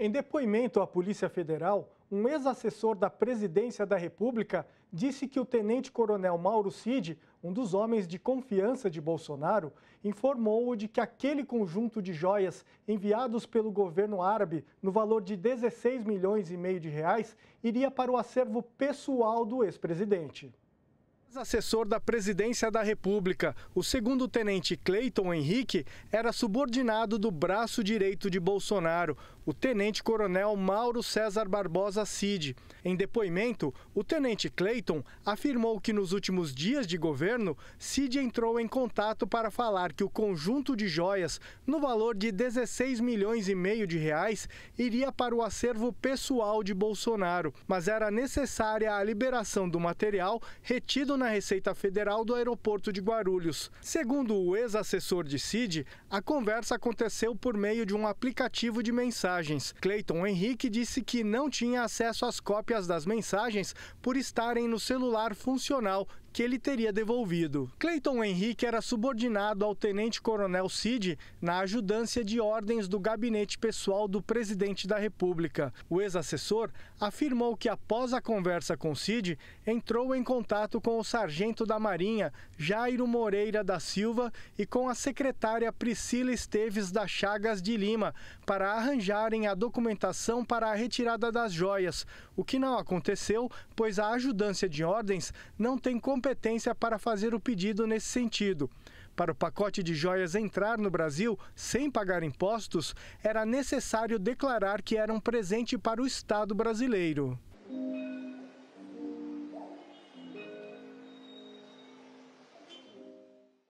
Em depoimento à Polícia Federal, um ex-assessor da Presidência da República disse que o tenente-coronel Mauro Cid, um dos homens de confiança de Bolsonaro, informou-o de que aquele conjunto de joias enviados pelo governo árabe no valor de 16 milhões e meio de reais iria para o acervo pessoal do ex-presidente. Assessor da Presidência da República, o segundo-tenente Cleiton Henrique era subordinado do braço direito de Bolsonaro, o tenente-coronel Mauro César Barbosa Cid. Em depoimento, o tenente Cleiton afirmou que nos últimos dias de governo, Cid entrou em contato para falar que o conjunto de joias, no valor de 16 milhões e meio de reais, iria para o acervo pessoal de Bolsonaro, mas era necessária a liberação do material retido na Receita Federal do aeroporto de Guarulhos. Segundo o ex-assessor de CID, a conversa aconteceu por meio de um aplicativo de mensagens. Cleiton Henrique disse que não tinha acesso às cópias das mensagens por estarem no celular funcional que ele teria devolvido. Cleiton Henrique era subordinado ao tenente-coronel Cid na ajudância de ordens do gabinete pessoal do presidente da República. O ex-assessor afirmou que após a conversa com Cid, entrou em contato com o sargento da Marinha Jairo Moreira da Silva e com a secretária Priscila Esteves da Chagas de Lima para arranjarem a documentação para a retirada das joias, o que não aconteceu, pois a ajudância de ordens não tem competência para fazer o pedido nesse sentido. Para o pacote de joias entrar no Brasil sem pagar impostos, era necessário declarar que era um presente para o Estado brasileiro.